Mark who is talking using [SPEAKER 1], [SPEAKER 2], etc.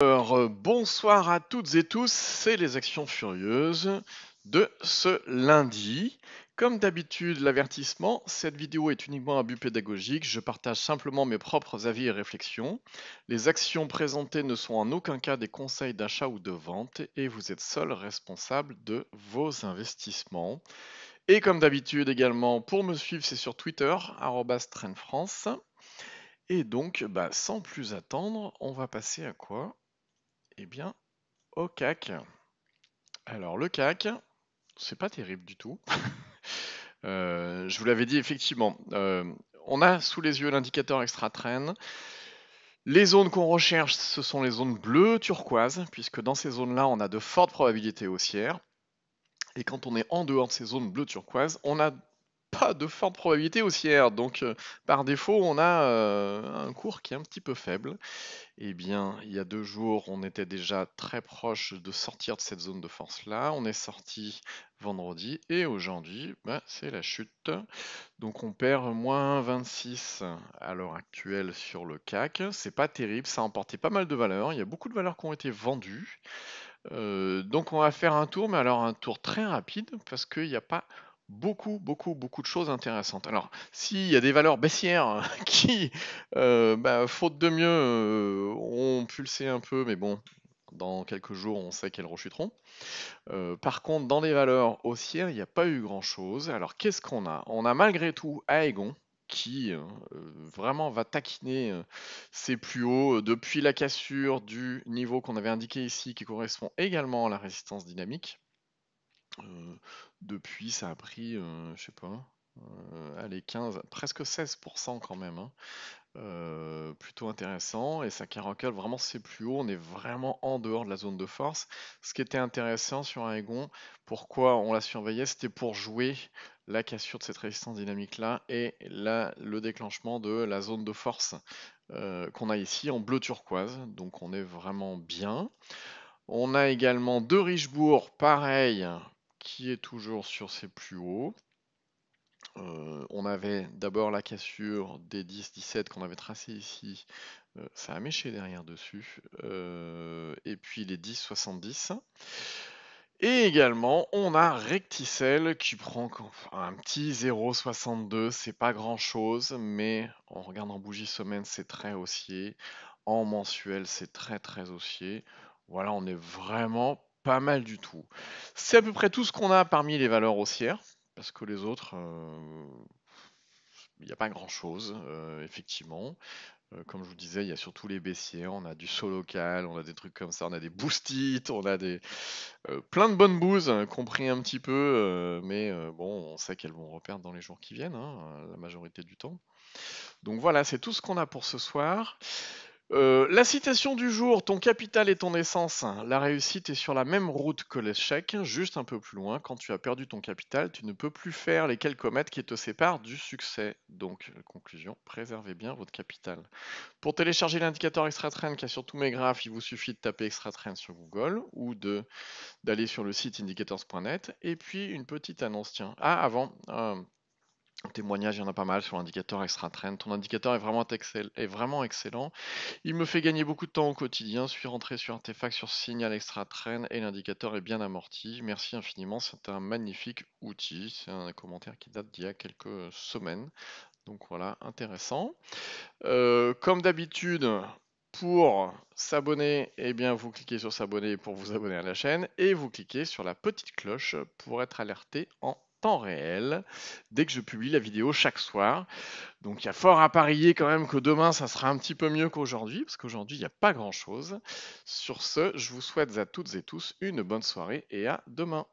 [SPEAKER 1] Alors, euh, bonsoir à toutes et tous, c'est les Actions Furieuses de ce lundi. Comme d'habitude, l'avertissement, cette vidéo est uniquement à but pédagogique, je partage simplement mes propres avis et réflexions. Les actions présentées ne sont en aucun cas des conseils d'achat ou de vente et vous êtes seul responsable de vos investissements. Et comme d'habitude également, pour me suivre, c'est sur Twitter, trainfrance. Et donc, bah, sans plus attendre, on va passer à quoi eh bien, au CAC. Alors, le CAC, c'est pas terrible du tout. Euh, je vous l'avais dit, effectivement, euh, on a sous les yeux l'indicateur extra-train. Les zones qu'on recherche, ce sont les zones bleues turquoises, puisque dans ces zones-là, on a de fortes probabilités haussières. Et quand on est en dehors de ces zones bleues turquoises, on n'a pas de fortes probabilités haussières. Donc, euh, par défaut, on a cours qui est un petit peu faible. et eh bien, il y a deux jours, on était déjà très proche de sortir de cette zone de force-là. On est sorti vendredi et aujourd'hui, bah, c'est la chute. Donc on perd moins 26 à l'heure actuelle sur le CAC. C'est pas terrible, ça a emporté pas mal de valeurs. Il y a beaucoup de valeurs qui ont été vendues. Euh, donc on va faire un tour, mais alors un tour très rapide parce qu'il n'y a pas beaucoup, beaucoup, beaucoup de choses intéressantes. Alors, s'il y a des valeurs baissières hein, qui, euh, bah, faute de mieux, euh, ont pulsé un peu, mais bon, dans quelques jours, on sait qu'elles rechuteront. Euh, par contre, dans les valeurs haussières, il n'y a pas eu grand-chose. Alors, qu'est-ce qu'on a On a malgré tout Aegon, qui vraiment va taquiner ses plus hauts depuis la cassure du niveau qu'on avait indiqué ici, qui correspond également à la résistance dynamique. Euh, depuis, ça a pris, euh, je sais pas, euh, allez, 15, presque 16% quand même. Hein. plutôt intéressant. Et ça caracole vraiment c'est plus haut. On est vraiment en dehors de la zone de force. Ce qui était intéressant sur un pourquoi on la surveillait, c'était pour jouer la cassure de cette résistance dynamique-là et là, le déclenchement de la zone de force qu'on a ici en bleu turquoise. Donc on est vraiment bien. On a également deux Richebourg, pareil, est toujours sur ses plus hauts. Euh, on avait d'abord la cassure des 10-17 qu'on avait tracé ici, euh, ça a méché derrière dessus, euh, et puis les 10-70. Et également, on a recticelle qui prend un petit 0,62, c'est pas grand chose, mais on regarde en bougie semaine, c'est très haussier. En mensuel, c'est très très haussier. Voilà, on est vraiment pas mal du tout. C'est à peu près tout ce qu'on a parmi les valeurs haussières, parce que les autres, euh, il n'y a pas grand-chose, euh, effectivement euh, comme je vous disais, il y a surtout les baissiers, on a du saut local, on a des trucs comme ça, on a des boostites, on a des plein de bonnes bouses, compris hein, un petit peu, mais bon, on sait qu'elles vont reperdre dans les jours qui viennent, hein, la majorité du temps. Donc voilà, c'est tout ce qu'on a pour ce soir. Euh, la citation du jour, ton capital est ton essence. La réussite est sur la même route que l'échec, juste un peu plus loin. Quand tu as perdu ton capital, tu ne peux plus faire les quelques mètres qui te séparent du succès. Donc, euh, conclusion, préservez bien votre capital. Pour télécharger l'indicateur extra qui a sur tous mes graphes, il vous suffit de taper extra sur Google ou d'aller sur le site indicators.net. Et puis, une petite annonce, tiens. Ah, avant. Euh, témoignages, il y en a pas mal sur l'indicateur Extra train Ton indicateur est vraiment, excellent. Il me fait gagner beaucoup de temps au quotidien. Je Suis rentré sur Artefact, sur Signal Extra Train et l'indicateur est bien amorti. Merci infiniment, c'est un magnifique outil. C'est un commentaire qui date d'il y a quelques semaines. Donc voilà, intéressant. Euh, comme d'habitude, pour s'abonner, eh bien vous cliquez sur s'abonner pour vous abonner à la chaîne et vous cliquez sur la petite cloche pour être alerté en temps réel dès que je publie la vidéo chaque soir. Donc il y a fort à parier quand même que demain ça sera un petit peu mieux qu'aujourd'hui, parce qu'aujourd'hui il n'y a pas grand chose. Sur ce, je vous souhaite à toutes et tous une bonne soirée et à demain.